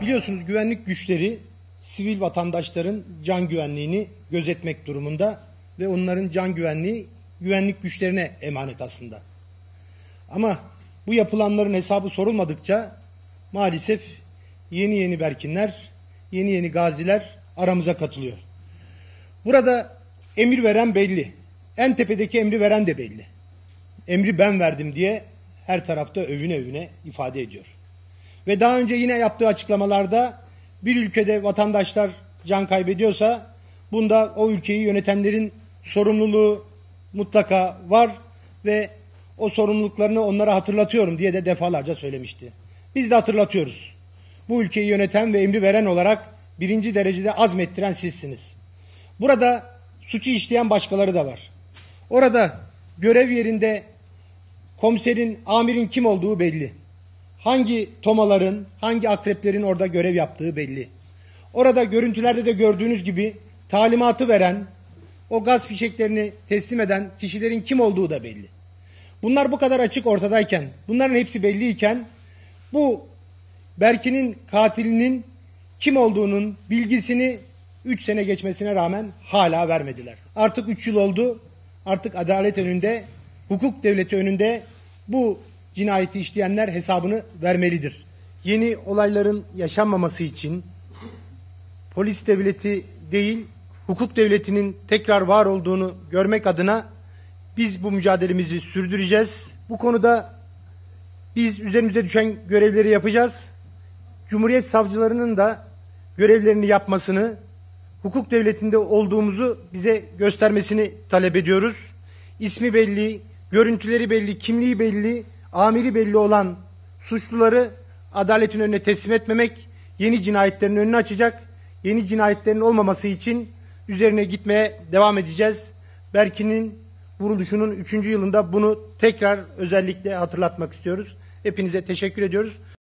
Biliyorsunuz güvenlik güçleri sivil vatandaşların can güvenliğini gözetmek durumunda ve onların can güvenliği güvenlik güçlerine emanet aslında. Ama bu yapılanların hesabı sorulmadıkça maalesef yeni yeni Berkinler, yeni yeni gaziler aramıza katılıyor. Burada emir veren belli. En tepedeki emri veren de belli. Emri ben verdim diye her tarafta övüne övüne ifade ediyor. Ve daha önce yine yaptığı açıklamalarda bir ülkede vatandaşlar can kaybediyorsa bunda o ülkeyi yönetenlerin sorumluluğu mutlaka var ve o sorumluluklarını onlara hatırlatıyorum diye de defalarca söylemişti. Biz de hatırlatıyoruz. Bu ülkeyi yöneten ve emri veren olarak birinci derecede azmettiren sizsiniz. Burada suçu işleyen başkaları da var. Orada görev yerinde komiserin, amirin kim olduğu belli hangi tomaların, hangi akreplerin orada görev yaptığı belli. Orada görüntülerde de gördüğünüz gibi talimatı veren, o gaz fişeklerini teslim eden kişilerin kim olduğu da belli. Bunlar bu kadar açık ortadayken, bunların hepsi belliyken bu Berkin'in katilinin kim olduğunun bilgisini 3 sene geçmesine rağmen hala vermediler. Artık 3 yıl oldu. Artık adalet önünde, hukuk devleti önünde bu cinayeti işleyenler hesabını vermelidir. Yeni olayların yaşanmaması için polis devleti değil, hukuk devletinin tekrar var olduğunu görmek adına biz bu mücadelemizi sürdüreceğiz. Bu konuda biz üzerimize düşen görevleri yapacağız. Cumhuriyet savcılarının da görevlerini yapmasını, hukuk devletinde olduğumuzu bize göstermesini talep ediyoruz. İsmi belli, görüntüleri belli, kimliği belli, amiri belli olan suçluları adaletin önüne teslim etmemek yeni cinayetlerin önünü açacak. Yeni cinayetlerin olmaması için üzerine gitmeye devam edeceğiz. Berkin'in vuruluşunun 3. yılında bunu tekrar özellikle hatırlatmak istiyoruz. Hepinize teşekkür ediyoruz.